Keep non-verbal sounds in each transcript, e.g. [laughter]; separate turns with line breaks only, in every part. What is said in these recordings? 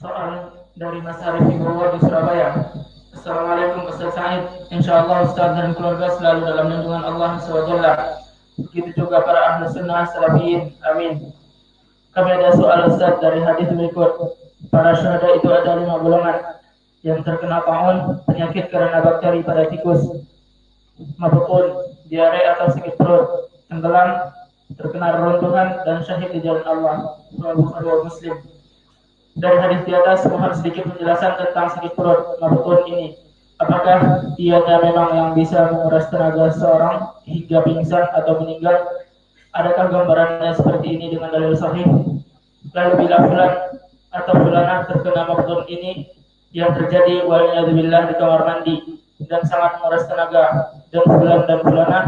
soal dari Mas Arif Ibowo di Surabaya. Assalamualaikum Ustaz Said. Insyaallah Ustaz dan keluarga selalu dalam lindungan Allah SWT. Begitu juga para ahli sunnah salafiyin. Amin. Kami ada soal Ustaz dari hadis berikut. Para syuhada itu ada lima golongan yang terkena tahun penyakit karena bakteri pada tikus, mabukun, diare atau sakit perut, tenggelam, terkena reruntuhan dan syahid di jalan Allah. Bukhari Muslim. Dari hadis di atas mohon sedikit penjelasan tentang sakit perut mabukun ini. Apakah tiada memang yang bisa menguras tenaga seorang hingga pingsan atau meninggal? Adakah gambarannya seperti ini dengan dalil sahih? Lalu bila bulan atau bulanah terkena mabukun ini yang terjadi dibilang di kamar mandi dan sangat menguras tenaga dan bulan dan bulanah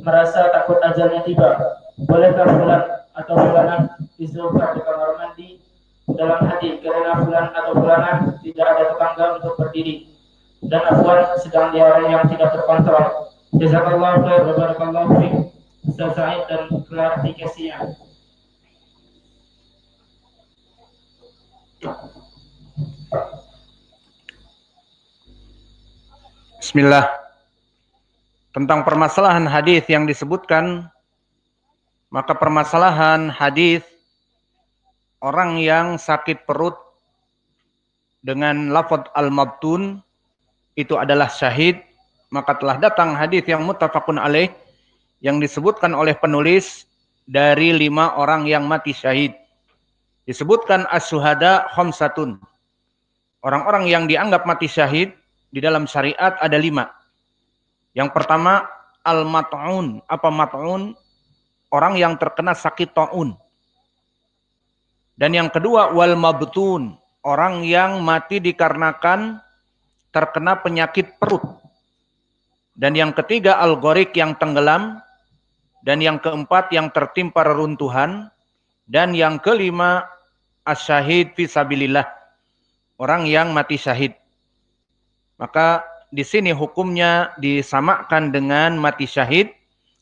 merasa takut ajalnya tiba. Bolehkah bulan atau bulanah disuruh di kamar mandi dalam hati karena bulan atau bulanan tidak ada tetangga untuk berdiri dan afwan sedang di orang yang tidak terkontrol. Jazakallah khair wa barakallahu fiik. Ustaz dan klarifikasinya.
Bismillah. Tentang permasalahan hadis yang disebutkan, maka permasalahan hadis orang yang sakit perut dengan lafadz al-mabtun itu adalah syahid, maka telah datang hadis yang muttafaqun alaih yang disebutkan oleh penulis dari lima orang yang mati syahid. Disebutkan as-suhada khamsatun. Orang-orang yang dianggap mati syahid di dalam syariat ada lima. Yang pertama al-mat'un. Apa mat'un? Orang yang terkena sakit ta'un. Dan yang kedua wal mabtun, orang yang mati dikarenakan terkena penyakit perut. Dan yang ketiga algorik yang tenggelam dan yang keempat yang tertimpa reruntuhan dan yang kelima asyahid fisabilillah orang yang mati syahid. Maka di sini hukumnya disamakan dengan mati syahid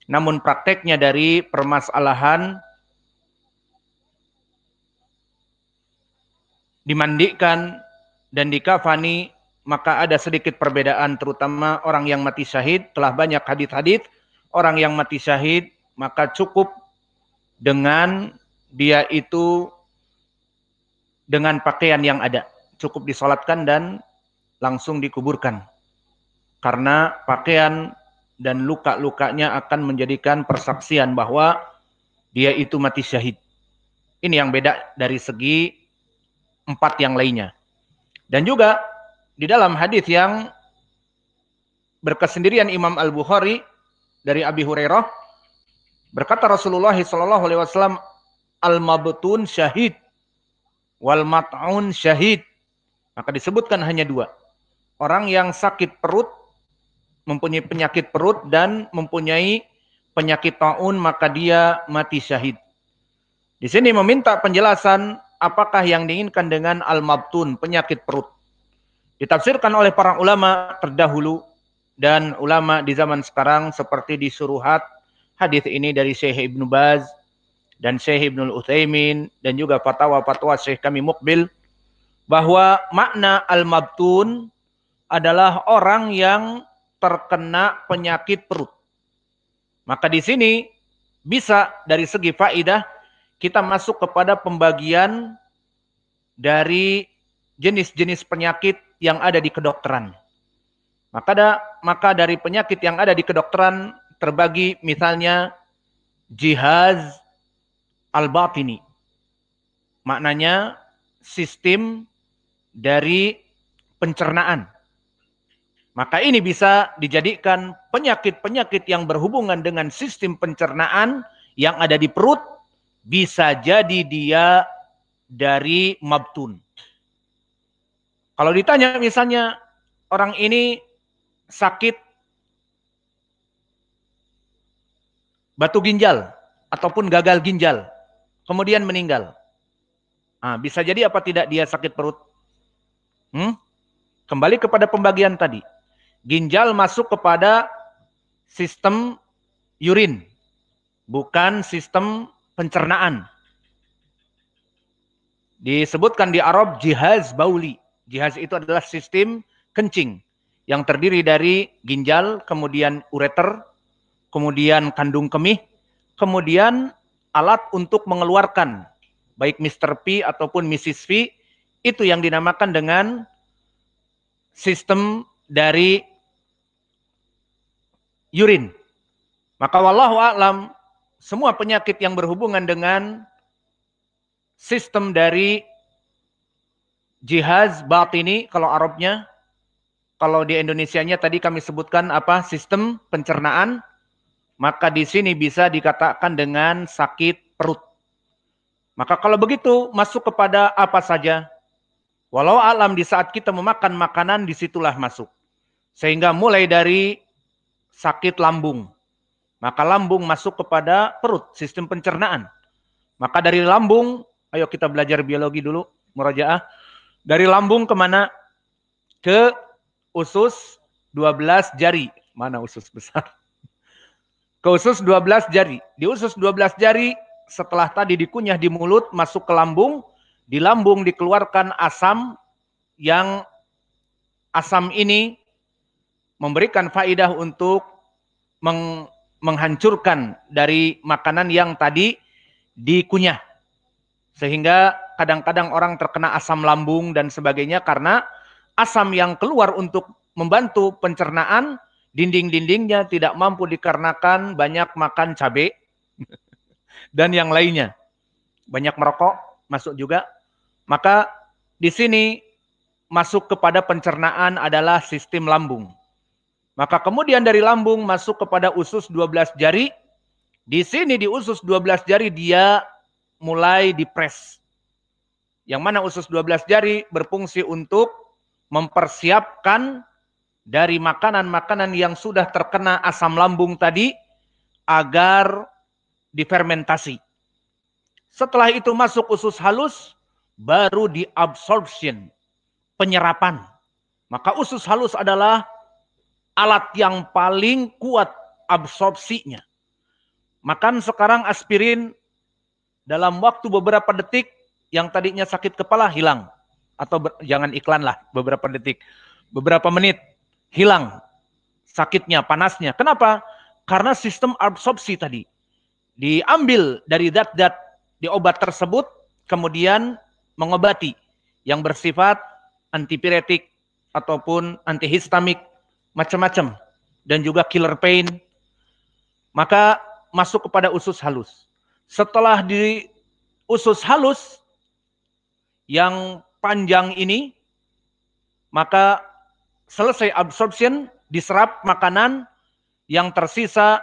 namun prakteknya dari permasalahan dimandikan dan dikafani maka ada sedikit perbedaan terutama orang yang mati syahid telah banyak hadis-hadis orang yang mati syahid maka cukup dengan dia itu dengan pakaian yang ada cukup disolatkan dan langsung dikuburkan karena pakaian dan luka-lukanya akan menjadikan persaksian bahwa dia itu mati syahid. Ini yang beda dari segi empat yang lainnya. Dan juga di dalam hadis yang berkesendirian Imam Al Bukhari dari Abi Hurairah berkata Rasulullah Shallallahu Alaihi Wasallam al mabtun syahid wal taun syahid maka disebutkan hanya dua orang yang sakit perut mempunyai penyakit perut dan mempunyai penyakit taun maka dia mati syahid di sini meminta penjelasan apakah yang diinginkan dengan al-mabtun, penyakit perut. Ditafsirkan oleh para ulama terdahulu dan ulama di zaman sekarang seperti di Suruhat hadis ini dari Syekh Ibn Baz dan Syekh Ibnu Utsaimin dan juga fatwa-fatwa Syekh kami Mukbil bahwa makna al-mabtun adalah orang yang terkena penyakit perut. Maka di sini bisa dari segi faidah kita masuk kepada pembagian dari jenis-jenis penyakit yang ada di kedokteran. Maka da, maka dari penyakit yang ada di kedokteran terbagi misalnya jihaz al-batini. Maknanya sistem dari pencernaan. Maka ini bisa dijadikan penyakit-penyakit yang berhubungan dengan sistem pencernaan yang ada di perut bisa jadi dia dari mabtun. Kalau ditanya misalnya orang ini sakit batu ginjal ataupun gagal ginjal, kemudian meninggal. Nah, bisa jadi apa tidak dia sakit perut? Hmm? Kembali kepada pembagian tadi. Ginjal masuk kepada sistem urin, bukan sistem pencernaan. Disebutkan di Arab jihaz bauli. Jihaz itu adalah sistem kencing yang terdiri dari ginjal, kemudian ureter, kemudian kandung kemih, kemudian alat untuk mengeluarkan baik Mr. P ataupun Mrs. V itu yang dinamakan dengan sistem dari urin. Maka wallahu alam semua penyakit yang berhubungan dengan sistem dari jihaz batini kalau Arabnya kalau di Indonesianya tadi kami sebutkan apa sistem pencernaan maka di sini bisa dikatakan dengan sakit perut maka kalau begitu masuk kepada apa saja walau alam di saat kita memakan makanan disitulah masuk sehingga mulai dari sakit lambung maka lambung masuk kepada perut, sistem pencernaan. Maka dari lambung, ayo kita belajar biologi dulu, murajaah. Dari lambung kemana? Ke usus 12 jari. Mana usus besar? Ke usus 12 jari. Di usus 12 jari, setelah tadi dikunyah di mulut, masuk ke lambung. Di lambung dikeluarkan asam yang asam ini memberikan faidah untuk meng menghancurkan dari makanan yang tadi dikunyah. Sehingga kadang-kadang orang terkena asam lambung dan sebagainya karena asam yang keluar untuk membantu pencernaan dinding-dindingnya tidak mampu dikarenakan banyak makan cabai [laughs] dan yang lainnya. Banyak merokok masuk juga. Maka di sini masuk kepada pencernaan adalah sistem lambung. Maka kemudian dari lambung masuk kepada usus 12 jari. Di sini di usus 12 jari dia mulai dipres. Yang mana usus 12 jari berfungsi untuk mempersiapkan dari makanan-makanan yang sudah terkena asam lambung tadi agar difermentasi. Setelah itu masuk usus halus, baru diabsorption, penyerapan. Maka usus halus adalah alat yang paling kuat absorpsinya. Makan sekarang aspirin dalam waktu beberapa detik yang tadinya sakit kepala hilang atau ber, jangan iklan lah beberapa detik, beberapa menit hilang sakitnya, panasnya. Kenapa? Karena sistem absorpsi tadi diambil dari zat-zat di obat tersebut kemudian mengobati yang bersifat antipiretik ataupun antihistamik macam-macam dan juga killer pain. Maka masuk kepada usus halus. Setelah di usus halus yang panjang ini maka selesai absorption diserap makanan yang tersisa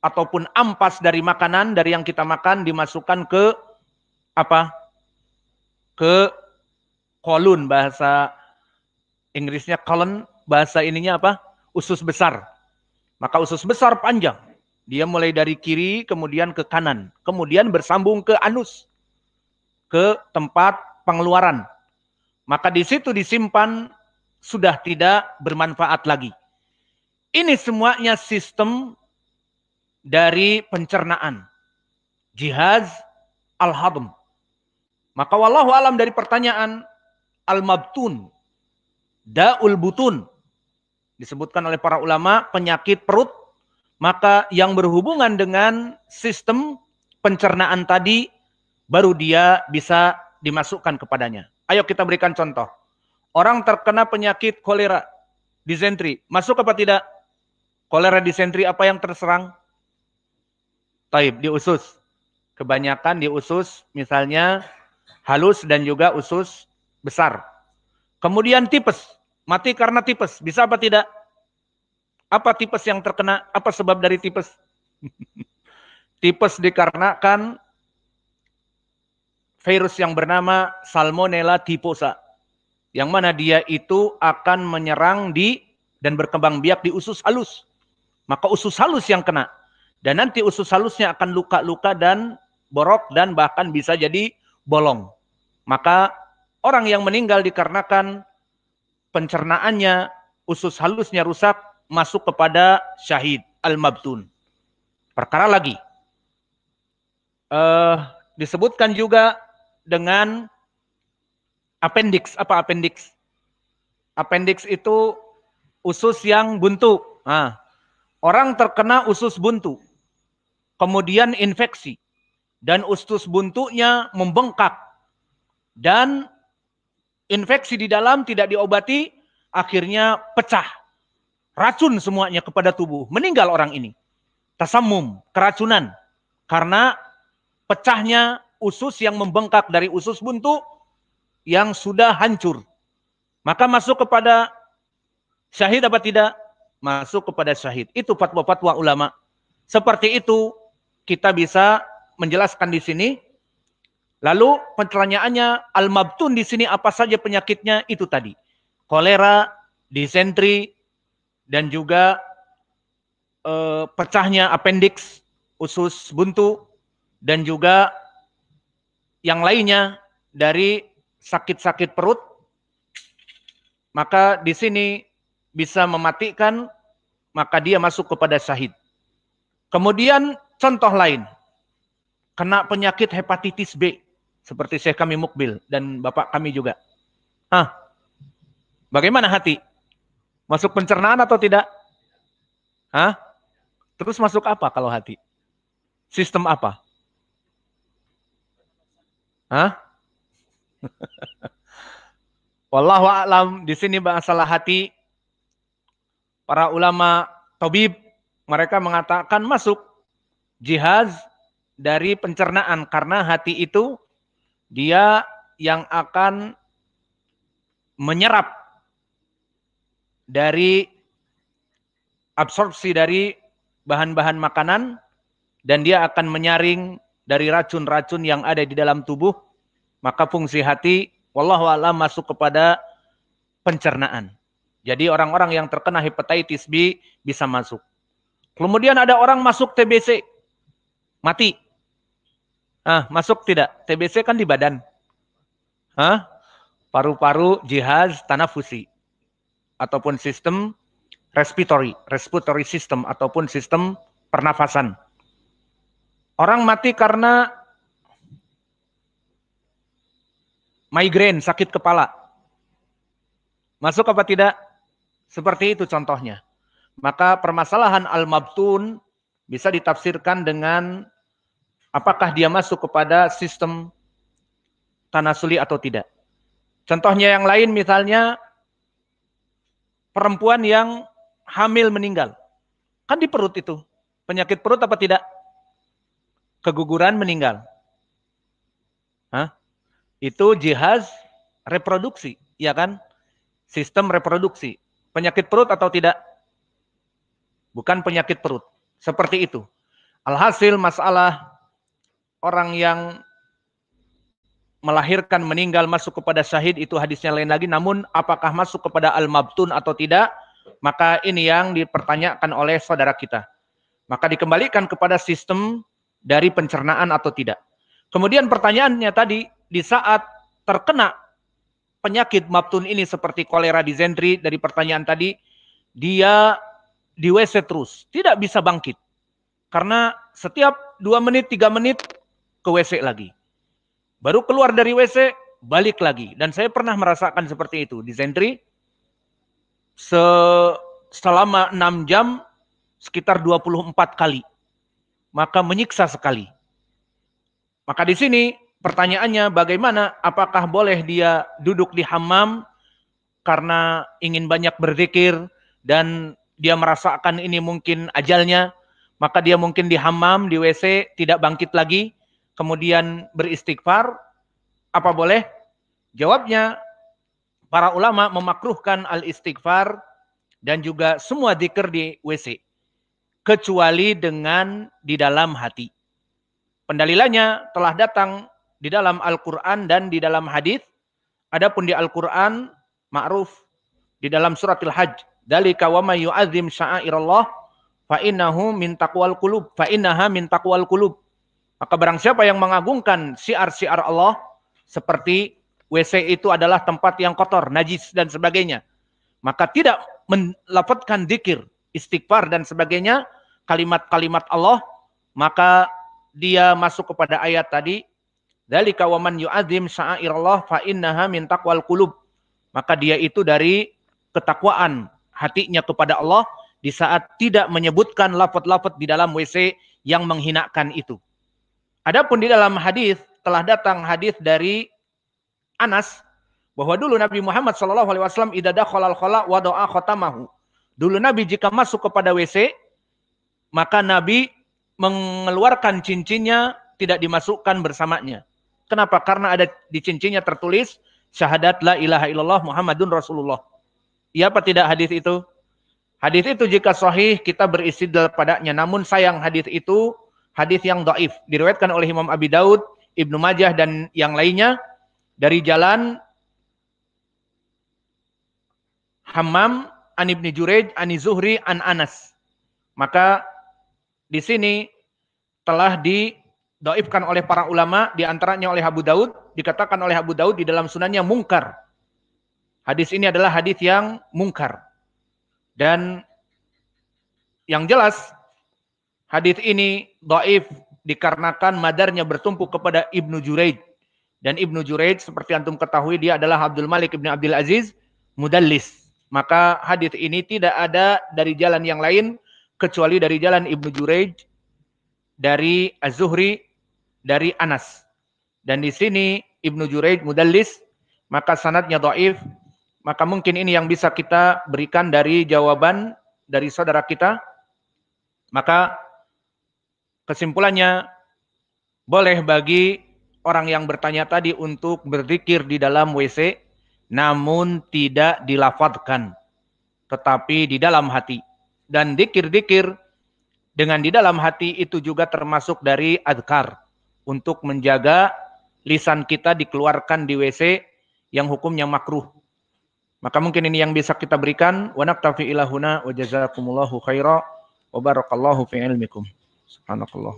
ataupun ampas dari makanan dari yang kita makan dimasukkan ke apa? ke kolon bahasa Inggrisnya colon bahasa ininya apa? Usus besar. Maka usus besar panjang. Dia mulai dari kiri, kemudian ke kanan. Kemudian bersambung ke anus. Ke tempat pengeluaran. Maka di situ disimpan sudah tidak bermanfaat lagi. Ini semuanya sistem dari pencernaan. Jihaz al-hadm. Maka wallahu alam dari pertanyaan al-mabtun Da'ul butun. Disebutkan oleh para ulama penyakit perut. Maka yang berhubungan dengan sistem pencernaan tadi baru dia bisa dimasukkan kepadanya. Ayo kita berikan contoh. Orang terkena penyakit kolera, disentri, masuk apa tidak? Kolera disentri apa yang terserang? Taib di usus. Kebanyakan di usus misalnya halus dan juga usus besar. Kemudian tipes, mati karena tipes. Bisa apa tidak? Apa tipes yang terkena? Apa sebab dari tipes? [laughs] tipes dikarenakan virus yang bernama Salmonella typhosa. Yang mana dia itu akan menyerang di dan berkembang biak di usus halus. Maka usus halus yang kena. Dan nanti usus halusnya akan luka-luka dan borok dan bahkan bisa jadi bolong. Maka Orang yang meninggal dikarenakan pencernaannya, usus halusnya rusak, masuk kepada syahid al-mabtun. Perkara lagi. Uh, disebutkan juga dengan appendix. Apa appendix? Appendix itu usus yang buntu. Nah, orang terkena usus buntu. Kemudian infeksi. Dan usus buntunya membengkak. Dan Infeksi di dalam tidak diobati, akhirnya pecah. Racun semuanya kepada tubuh. Meninggal orang ini. Tasamum, keracunan. Karena pecahnya usus yang membengkak dari usus buntu yang sudah hancur. Maka masuk kepada syahid apa tidak? Masuk kepada syahid. Itu fatwa-fatwa ulama. Seperti itu kita bisa menjelaskan di sini Lalu pertanyaannya al-mabtun di sini apa saja penyakitnya itu tadi. Kolera, disentri dan juga eh, pecahnya appendix, usus buntu dan juga yang lainnya dari sakit-sakit perut. Maka di sini bisa mematikan maka dia masuk kepada syahid. Kemudian contoh lain, kena penyakit hepatitis B. Seperti saya kami Mukbil dan Bapak kami juga. Hah? Bagaimana hati? Masuk pencernaan atau tidak? Hah? Terus masuk apa kalau hati? Sistem apa? Hah? [laughs] Wallahu a'lam di sini masalah hati para ulama tabib mereka mengatakan masuk jihad dari pencernaan karena hati itu dia yang akan menyerap dari absorpsi dari bahan-bahan makanan dan dia akan menyaring dari racun-racun yang ada di dalam tubuh maka fungsi hati wallahu alam masuk kepada pencernaan. Jadi orang-orang yang terkena hepatitis B bisa masuk. Kemudian ada orang masuk TBC mati Ah, masuk tidak? TBC kan di badan. Hah? Paru-paru, jihaz, fusi Ataupun sistem respiratory, respiratory system ataupun sistem pernafasan. Orang mati karena migrain, sakit kepala. Masuk apa tidak? Seperti itu contohnya. Maka permasalahan al-mabtun bisa ditafsirkan dengan apakah dia masuk kepada sistem tanah suli atau tidak. Contohnya yang lain misalnya perempuan yang hamil meninggal. Kan di perut itu. Penyakit perut apa tidak? Keguguran meninggal. Hah? Itu jihaz reproduksi, ya kan? Sistem reproduksi. Penyakit perut atau tidak? Bukan penyakit perut. Seperti itu. Alhasil masalah orang yang melahirkan meninggal masuk kepada syahid itu hadisnya lain lagi namun apakah masuk kepada al-mabtun atau tidak maka ini yang dipertanyakan oleh saudara kita maka dikembalikan kepada sistem dari pencernaan atau tidak kemudian pertanyaannya tadi di saat terkena penyakit mabtun ini seperti kolera dizentri dari pertanyaan tadi dia di WC terus tidak bisa bangkit karena setiap dua menit tiga menit ke WC lagi. Baru keluar dari WC, balik lagi. Dan saya pernah merasakan seperti itu di sentri. Se selama 6 jam, sekitar 24 kali. Maka menyiksa sekali. Maka di sini pertanyaannya bagaimana apakah boleh dia duduk di hammam karena ingin banyak berzikir dan dia merasakan ini mungkin ajalnya, maka dia mungkin di hammam, di WC, tidak bangkit lagi, kemudian beristighfar, apa boleh? Jawabnya, para ulama memakruhkan al-istighfar dan juga semua dikir di WC. Kecuali dengan di dalam hati. Pendalilannya telah datang di dalam Al-Quran dan di dalam hadis. Adapun di Al-Quran, ma'ruf di dalam suratil hajj. Dalika wa may sya'airallah fa'innahu min taqwal kulub. Fa'innaha min taqwal kulub. Maka barang siapa yang mengagungkan siar siar Allah seperti WC itu adalah tempat yang kotor, najis dan sebagainya. Maka tidak melafatkan dikir, istighfar dan sebagainya, kalimat-kalimat Allah, maka dia masuk kepada ayat tadi, Dzalika wa man yu'adzim sya'airallah fa innaha min taqwal qulub. Maka dia itu dari ketakwaan hatinya kepada Allah di saat tidak menyebutkan lafaz-lafaz di dalam WC yang menghinakan itu. Adapun di dalam hadis telah datang hadis dari Anas bahwa dulu Nabi Muhammad Shallallahu Alaihi Wasallam idadah kholal khola wa doa khotamahu. Dulu Nabi jika masuk kepada WC maka Nabi mengeluarkan cincinnya tidak dimasukkan bersamanya. Kenapa? Karena ada di cincinnya tertulis syahadat la ilaha illallah Muhammadun Rasulullah. Iya apa tidak hadis itu? Hadis itu jika sahih kita berisi daripadanya. Namun sayang hadis itu hadis yang dhaif diriwayatkan oleh Imam Abi Daud, Ibnu Majah dan yang lainnya dari jalan Hammam an Ibni Jurej an Zuhri an Anas. Maka di sini telah didoifkan oleh para ulama di antaranya oleh Abu Daud dikatakan oleh Abu Daud di dalam sunannya mungkar. Hadis ini adalah hadis yang mungkar. Dan yang jelas Hadis ini doif dikarenakan madarnya bertumpu kepada Ibnu Jureid Dan Ibnu Jureid seperti antum ketahui dia adalah Abdul Malik ibnu Abdul Aziz mudallis. Maka hadis ini tidak ada dari jalan yang lain kecuali dari jalan Ibnu Jureid dari Az-Zuhri dari Anas. Dan di sini Ibnu Jureid mudallis maka sanatnya doif Maka mungkin ini yang bisa kita berikan dari jawaban dari saudara kita. Maka Kesimpulannya, boleh bagi orang yang bertanya tadi untuk berzikir di dalam WC, namun tidak dilafadkan, tetapi di dalam hati. Dan dikir-dikir dengan di dalam hati itu juga termasuk dari adkar untuk menjaga lisan kita dikeluarkan di WC yang hukumnya makruh. Maka mungkin ini yang bisa kita berikan. Wa naktafi ilahuna wa jazakumullahu khaira wa barakallahu fi ilmikum. Subhanakallah.